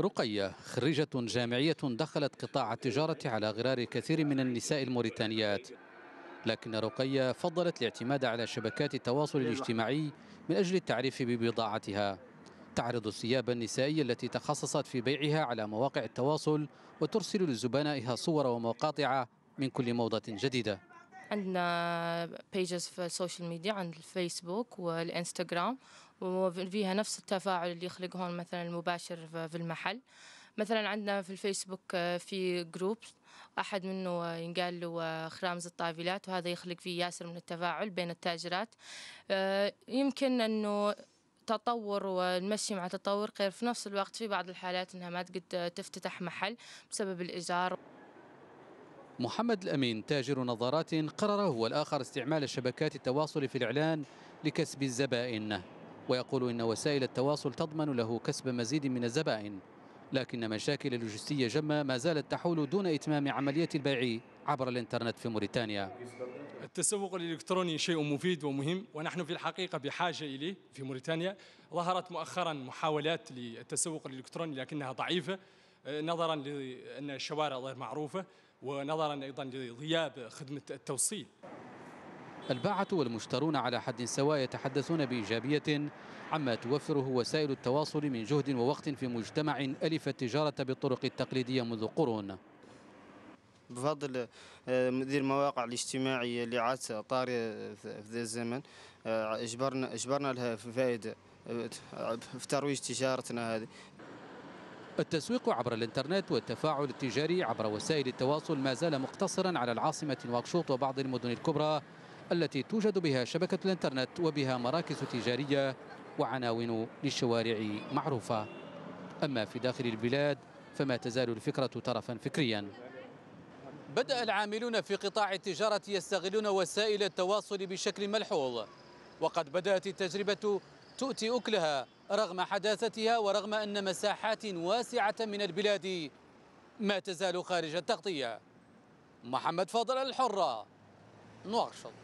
رقية خريجة جامعية دخلت قطاع التجارة على غرار كثير من النساء الموريتانيات لكن رقية فضلت الاعتماد على شبكات التواصل الاجتماعي من أجل التعريف ببضاعتها تعرض الثياب النسائية التي تخصصت في بيعها على مواقع التواصل وترسل لزبنائها صور ومقاطع من كل موضة جديدة عندنا بيجز في السوشيال ميديا عند الفيسبوك والانستغرام وفيها نفس التفاعل اللي يخلق هون مثلا المباشر في المحل مثلا عندنا في الفيسبوك آه، في جروب احد منه ينقال له آه، خرامز الطافلات وهذا يخلق فيه ياسر من التفاعل بين التاجرات آه، يمكن انه تطور والمشي مع تطور غير في نفس الوقت في بعض الحالات انها ما تقد تفتتح محل بسبب الايجار محمد الأمين تاجر نظارات قرر هو الآخر استعمال شبكات التواصل في الإعلان لكسب الزبائن ويقول إن وسائل التواصل تضمن له كسب مزيد من الزبائن لكن مشاكل لوجستية جمة ما زالت تحول دون إتمام عملية البيع عبر الإنترنت في موريتانيا التسوق الإلكتروني شيء مفيد ومهم ونحن في الحقيقة بحاجة إليه في موريتانيا ظهرت مؤخرا محاولات للتسوق الإلكتروني لكنها ضعيفة نظرا لأن الشوارع غير معروفة ونظرا أيضا لغياب خدمة التوصيل الباعة والمشترون على حد سواء يتحدثون بإيجابية عما توفره وسائل التواصل من جهد ووقت في مجتمع ألف التجارة بالطرق التقليدية منذ قرون بفضل آه، مدير المواقع الاجتماعية اللي عادت طارية آه، في ذا الزمن آه، اجبرنا اجبرنا لها في فائدة في ترويج تجارتنا هذه التسويق عبر الانترنت والتفاعل التجاري عبر وسائل التواصل ما زال مقتصرا على العاصمة نواكشوط وبعض المدن الكبرى التي توجد بها شبكة الإنترنت وبها مراكز تجارية وعناوين للشوارع معروفة أما في داخل البلاد فما تزال الفكرة طرفا فكريا بدأ العاملون في قطاع التجارة يستغلون وسائل التواصل بشكل ملحوظ وقد بدأت التجربة تؤتي أكلها رغم حداثتها ورغم أن مساحات واسعة من البلاد ما تزال خارج التغطية محمد فاضل الحرة نواكشوط